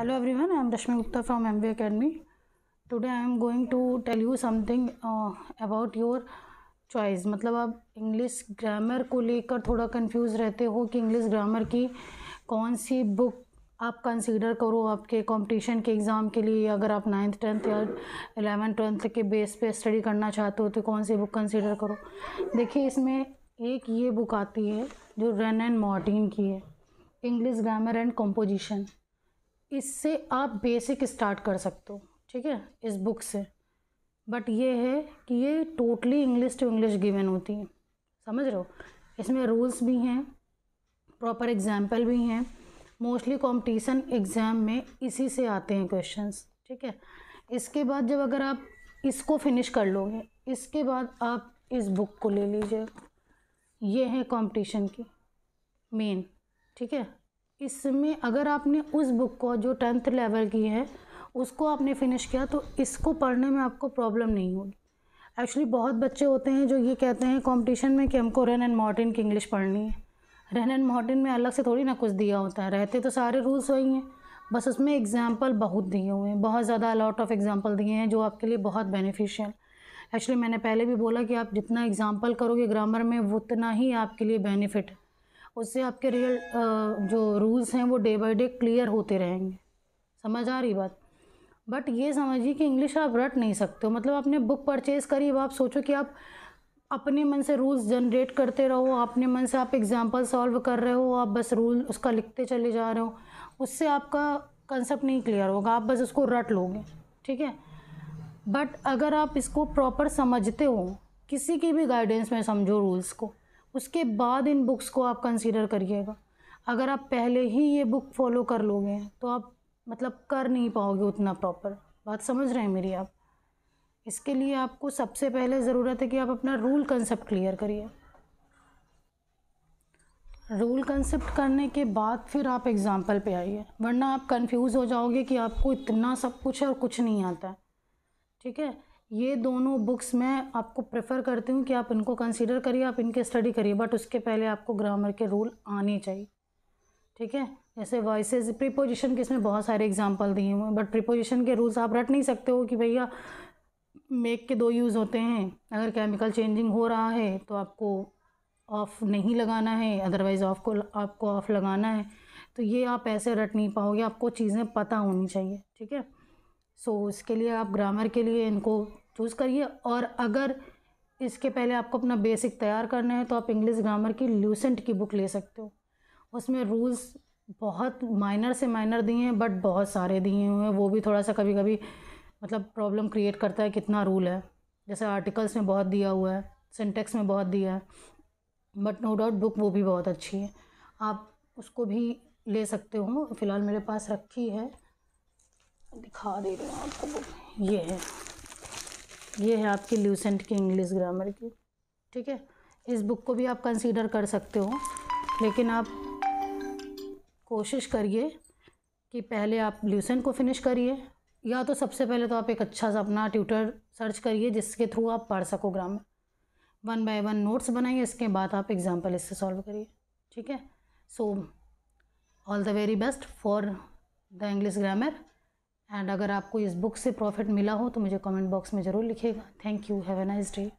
every everyone I am Rashmi Gupta from M B academy today I am going to tell you something about your choice मतलब आप English grammar को लेकर थोड़ा confuse रहते हो कि इंग्लिश ग्रामर की कौन सी बुक आप कंसीडर करो आपके कंपटीशन के एग्ज़ाम के लिए अगर आप नाइन्थ टेंथ या एलेवन ट्वेल्थ के बेस पे स्टडी करना चाहते हो तो कौन सी बुक कंसीडर करो देखिए इसमें एक ये बुक आती है जो रेन एंड मॉर्टिन की है इंग्लिश ग्रामर एंड कंपोजिशन इससे आप बेसिक स्टार्ट कर सकते हो ठीक है इस बुक से बट ये है कि ये totally English to English given होती है समझ रहे हो इसमें रूल्स भी हैं प्रॉपर एग्जाम्पल भी हैं मोस्टली कॉम्पिटिशन एग्ज़ाम में इसी से आते हैं क्वेश्चन ठीक है इसके बाद जब अगर आप इसको फिनिश कर लोगे इसके बाद आप इस बुक को ले लीजिए ये है कंपटीशन की मेन ठीक है इसमें अगर आपने उस बुक को जो टेंथ लेवल की है उसको आपने फिनिश किया तो इसको पढ़ने में आपको प्रॉब्लम नहीं होगी एक्चुअली बहुत बच्चे होते हैं जो ये कहते हैं कंपटीशन में कि हमको रेन एंड मॉर्टिन की इंग्लिश पढ़नी है रेन एंड मॉर्टिन में अलग से थोड़ी ना कुछ दिया होता है रहते तो सारे रूल्स वही हैं बस उसमें एग्ज़ाम्पल बहुत दिए हुए हैं बहुत ज़्यादा अलॉट ऑफ एग्ज़ाम्पल दिए हैं जो आपके लिए बहुत बेनिफिशियल एक्चुअली मैंने पहले भी बोला कि आप जितना एग्ज़ाम्पल करोगे ग्रामर में उतना ही आपके लिए बेनिफिट है उससे आपके रियल जो रूल्स हैं वो डे बाई डे क्लियर होते रहेंगे समझ आ रही बात बट ये समझिए कि इंग्लिश आप रट नहीं सकते हो मतलब आपने बुक परचेज़ करी अब आप सोचो कि आप अपने मन से रूल्स जनरेट करते रहो अपने मन से आप एग्जाम्पल सॉल्व कर रहे हो आप बस रूल उसका लिखते चले जा रहे हो उससे आपका कंसेप्ट नहीं क्लियर होगा आप बस उसको रट लोगे ठीक है बट अगर आप इसको प्रॉपर समझते हो किसी की भी गाइडेंस में समझो रूल्स को उसके बाद इन बुक्स को आप कंसीडर करिएगा अगर आप पहले ही ये बुक फॉलो कर लोगे तो आप मतलब कर नहीं पाओगे उतना प्रॉपर बात समझ रहे हैं मेरी आप इसके लिए आपको सबसे पहले ज़रूरत है कि आप अपना रूल कंसेप्ट क्लियर करिए रूल कंसेप्ट करने के बाद फिर आप एग्ज़ाम्पल पे आइए वरना आप कंफ्यूज हो जाओगे कि आपको इतना सब कुछ है और कुछ नहीं आता है ठीक है ये दोनों बुक्स मैं आपको प्रेफर करती हूँ कि आप इनको कंसिडर करिए आप इनके स्टडी करिए बट उसके पहले आपको ग्रामर के रूल आने चाहिए ठीक है जैसे वॉइसेज प्रीपोजिशन के इसमें बहुत सारे एग्जाम्पल दिए हुए हैं बट प्रीपोजिशन के रूल्स आप रट नहीं सकते हो कि भैया मेक के दो यूज़ होते हैं अगर केमिकल चेंजिंग हो रहा है तो आपको ऑफ़ नहीं लगाना है अदरवाइज़ ऑफ को आपको ऑफ़ लगाना है तो ये आप ऐसे रट नहीं पाओगे आपको चीज़ें पता होनी चाहिए ठीक है सो so, इसके लिए आप ग्रामर के लिए इनको चूज़ करिए और अगर इसके पहले आपको अपना बेसिक तैयार करना है तो आप इंग्लिश ग्रामर की ल्यूसेंट की बुक ले सकते हो उसमें रूल्स बहुत माइनर से माइनर दिए हैं बट बहुत सारे दिए हुए हैं वो भी थोड़ा सा कभी कभी मतलब प्रॉब्लम क्रिएट करता है कितना रूल है जैसे आर्टिकल्स में बहुत दिया हुआ है सिंटेक्स में बहुत दिया है बट नो डाउट बुक वो भी बहुत अच्छी है आप उसको भी ले सकते हो फ़िलहाल मेरे पास रखी है दिखा दे रही हूँ आपको ये है ये है आपकी ल्यूसेंट की इंग्लिश ग्रामर की ठीक है इस बुक को भी आप कंसीडर कर सकते हो लेकिन आप कोशिश करिए कि पहले आप ल्यूसेंट को फिनिश करिए या तो सबसे पहले तो आप एक अच्छा सा अपना ट्यूटर सर्च करिए जिसके थ्रू आप पढ़ सको grammar one by one notes बनाइए इसके बाद आप एग्ज़ाम्पल इससे सॉल्व करिए ठीक है so all the very best for the English grammar and अगर आपको इस बुक से प्रॉफिट मिला हो तो मुझे कमेंट बॉक्स में ज़रूर लिखेगा thank you have a nice day